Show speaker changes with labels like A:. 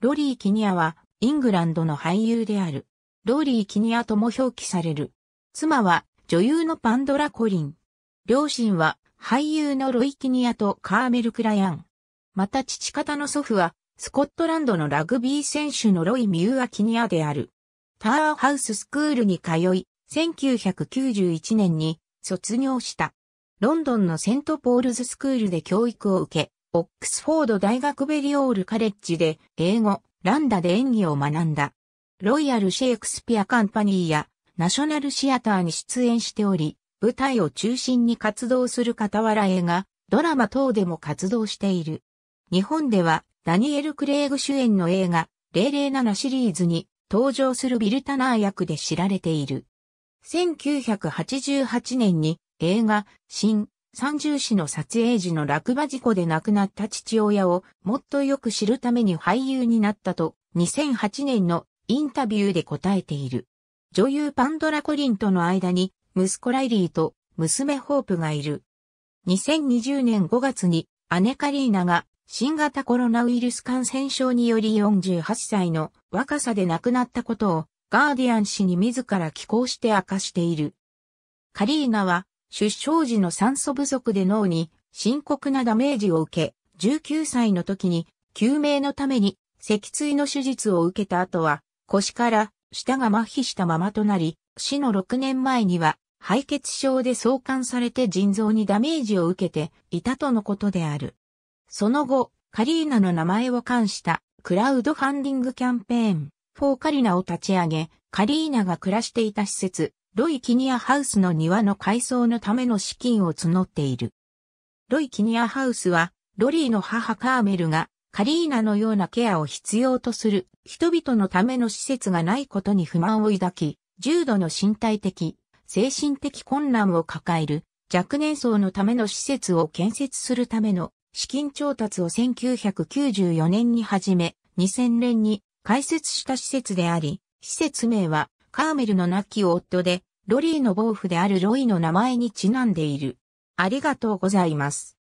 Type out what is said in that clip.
A: ロリー・キニアは、イングランドの俳優である。ローリー・キニアとも表記される。妻は、女優のパンドラ・コリン。両親は、俳優のロイ・キニアとカーメル・クラヤン。また父方の祖父は、スコットランドのラグビー選手のロイ・ミューア・キニアである。タワーハウススクールに通い、1991年に卒業した。ロンドンのセントポールズスクールで教育を受け、オックスフォード大学ベリオールカレッジで英語、ランダで演技を学んだ。ロイヤル・シェイクスピア・カンパニーやナショナルシアターに出演しており、舞台を中心に活動する傍ら映画、ドラマ等でも活動している。日本ではダニエル・クレイグ主演の映画007シリーズに登場するビルタナー役で知られている。1988年に映画、新、三重市の撮影時の落馬事故で亡くなった父親をもっとよく知るために俳優になったと2008年のインタビューで答えている。女優パンドラ・コリンとの間に息子ライリーと娘ホープがいる。2020年5月に姉カリーナが新型コロナウイルス感染症により48歳の若さで亡くなったことをガーディアン氏に自ら寄稿して明かしている。カリーナは出生時の酸素不足で脳に深刻なダメージを受け、19歳の時に救命のために脊椎の手術を受けた後は腰から舌が麻痺したままとなり、死の6年前には敗血症で相関されて腎臓にダメージを受けていたとのことである。その後、カリーナの名前を冠したクラウドファンディングキャンペーン、フォーカリナを立ち上げ、カリーナが暮らしていた施設、ロイ・キニアハウスの庭の改装のための資金を募っている。ロイ・キニアハウスは、ロリーの母カーメルがカリーナのようなケアを必要とする人々のための施設がないことに不満を抱き、重度の身体的、精神的困難を抱える若年層のための施設を建設するための資金調達を1994年に始め、2000年に開設した施設であり、施設名はカーメルの亡き夫でロリーの暴婦であるロイの名前にちなんでいる。ありがとうございます。